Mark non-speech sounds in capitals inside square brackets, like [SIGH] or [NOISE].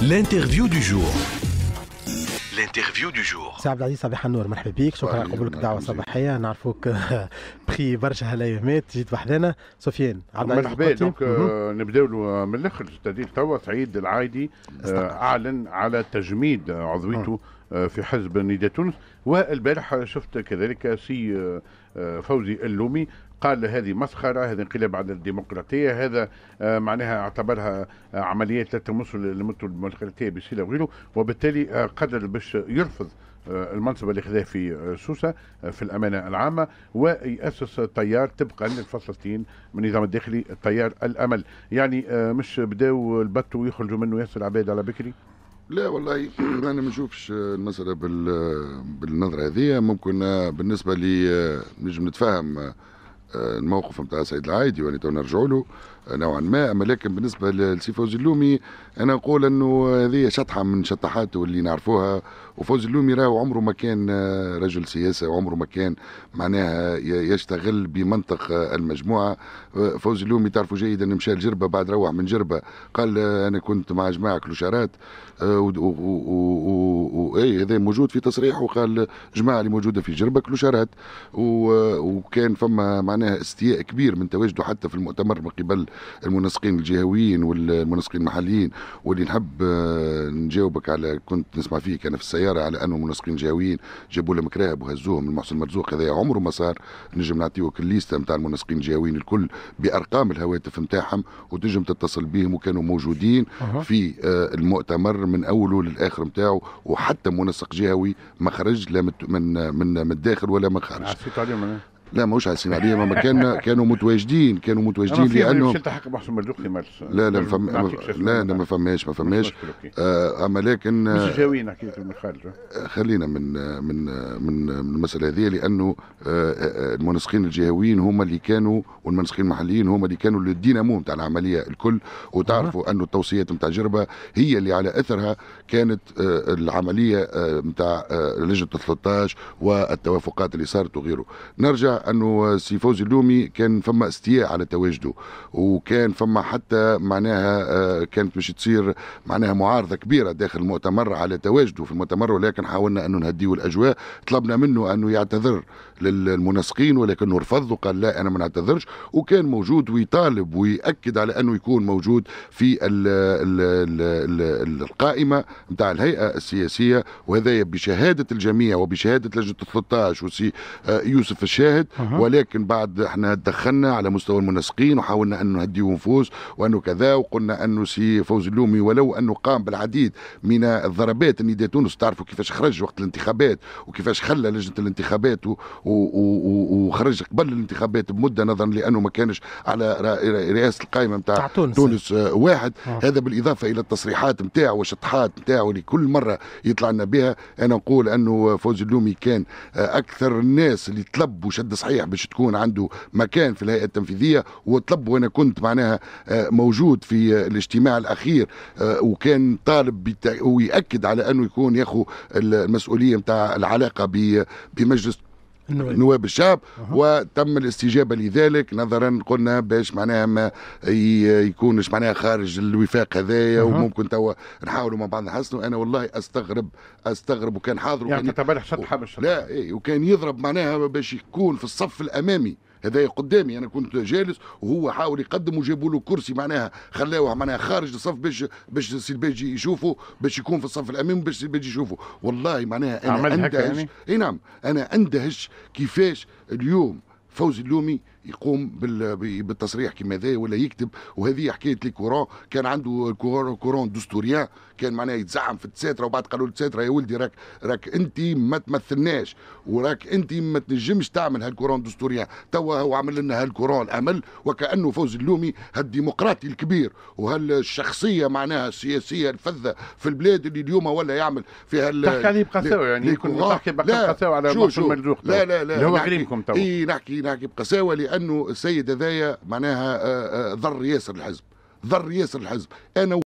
L'interview du jour. الانترفيو دو جور سي عبد العزيز صباح النور مرحبا بك شكرا قبولك الدعوه الصباحيه نعرفوك بخي [LAUGHS] برشا هلايمات جيت بحذانا سفيان عبد العزيز مرحبا دونك آه، نبداو آه، من الاخر تو سعيد العايدي آه، اعلن على تجميد عضويته في حزب نيدة تونس والبارح شفت كذلك سي آه، فوزي اللومي قال هذه مسخرة هذا انقلاب على الديمقراطية هذا آه، معناها اعتبرها آه، عمليات لا تمس الديمقراطية بصلة وغيره وبالتالي قدر باش يرفض المنصب اللي خذاه في سوسة في الأمانة العامة ويأسس تيار تبقى للفلسطين من النظام الداخلي تيار الأمل يعني مش بداوا البت ويخرجوا منه ياسر عباد على بكري لا والله [CLEARS THROAT] انا ما نشوفش آه، المساله بال آه، بالنظره هذه ممكن آه، بالنسبه لي نجم نتفاهم الموقف نتاع السيد العايدي واللي تو نرجعوا له نوعا ما اما لكن بالنسبه للسي فوزي اللومي انا نقول انه هذه شطحه من شطحاته اللي نعرفوها وفوزي اللومي راهو عمره ما كان رجل سياسه وعمره ما كان معناها يشتغل بمنطق المجموعه فوزي اللومي تعرفوا جيدا مشى لجربه بعد روح من جربه قال انا كنت مع جماعه كلوشارات آه، واي هذا موجود في تصريحه قال جماعه اللي موجوده في جربه كلوشارات وكان فما معناها معناها استياء كبير من تواجده حتى في المؤتمر من قبل المنسقين الجهويين والمنسقين المحليين واللي نحب آه، نجاوبك على كنت نسمع فيك انا في السياره على انه المنسقين الجهويين جابوا لهم كراهب وهزوهم من محسن مرزوق هذا عمره ما صار نجم نعطيوك الليسته نتاع المنسقين الجهويين الكل بارقام الهواتف نتاعهم وتنجم تتصل بهم وكانوا موجودين في آه، المؤتمر من اوله للاخر نتاعه وحتى منسق جهوي ما خرج لا من من من الداخل ولا من الخارج. لا ماهوش على السيناريو ما كان كانوا متواجدين كانوا متواجدين لانهم مش تحق محسن مرزوقي مرس لا لا فم... لا لا ما فماش ما فماش آه، اما لكن مش جاوينا حكايه من خارج خلينا من من من, من المساله هذه لانه آه، آه، المنسقين الجهويين هم اللي كانوا والمنسقين المحليين هم اللي كانوا الدينامو نتاع العمليه الكل وتعرفوا انه التوصيات نتاع جربه هي اللي على اثرها كانت العمليه نتاع لجنه 13 والتوافقات اللي صارت وغيره نرجع انه سي فوزي اللومي كان فما استياء على تواجده وكان فما حتى معناها آه، كانت باش تصير معناها معارضه كبيره داخل المؤتمر على تواجده في المؤتمر ولكن حاولنا انه نهديو الاجواء طلبنا منه انه يعتذر للمنسقين ولكنه رفض وقال لا انا ما نعتذرش وكان موجود ويطالب ويأكد على انه يكون موجود في الـ الـ الـ القائمه نتاع الهيئه السياسيه وهذا بشهاده الجميع وبشهاده لجنه 13 وسي آه، يوسف الشاهد أه. ولكن بعد احنا تدخلنا على مستوى المنسقين وحاولنا ان نهديهم ونفوز وانه كذا وقلنا انه سي فوز اللومي ولو انه قام بالعديد من الضربات النداء تونس تعرفوا كيفاش خرج وقت الانتخابات وكيفاش خلى لجنه الانتخابات وخرج قبل الانتخابات بمده نظرا لانه ما كانش على رئاسه القائمه نتاع تونس, تونس واحد أه. هذا بالاضافه الى التصريحات نتاعو والشطحات نتاعو اللي كل مره يطلع لنا بها انا نقول انه فوز اللومي كان اكثر الناس اللي طلب وشد صحيح باش تكون عنده مكان في الهيئه التنفيذيه وطلب وانا كنت معناها آه، موجود في آه، الاجتماع الاخير آه، وكان طالب ويأكد على انه يكون ياخذ المسؤوليه نتاع العلاقه بمجلس نواب الشعب وتم الاستجابه لذلك نظرا قلنا باش معناها ما يكونش معناها خارج الوفاق هذايا وممكن توا نحاولوا مع بعض نحسنوا انا والله استغرب استغرب وكان حاضر يعني تتبلح شطحه لا إيه وكان يضرب معناها باش يكون في الصف الامامي هذايا قدامي انا كنت جالس وهو حاول يقدم وجابوا له كرسي معناها خلاوه معناها خارج الصف باش باش السلباجي يشوفه باش يكون في الصف الامامي باش السلباجي يشوفه والله معناها انا اندهش يعني؟ اي نعم انا اندهش كيفاش اليوم فوزي اللومي يقوم بالتصريح كما ذا ولا يكتب وهذه حكايه لي كورون كان عنده كورون دوستوريان كان معناه يتزعم في التساتره وبعد قالوا له التساتره يا ولدي راك راك انت ما تمثلناش وراك انت ما تنجمش تعمل هالكوران دوستوريان توا هو عمل لنا هالكوران الامل وكانه فوزي اللومي هالديمقراطي الكبير وهالشخصيه معناها السياسيه الفذه في البلاد اللي اليوم ولا يعمل فيها تحكي عليه بقساوه يعني يكون تحكي بقساوه على شو شو لا لا لا اللي هو غريمكم توا اي نحكي نحكي بقساوه لانه السيد هذايا معناها آه، آه، ضر ياسر الحزب ضر ياسر الحزب انا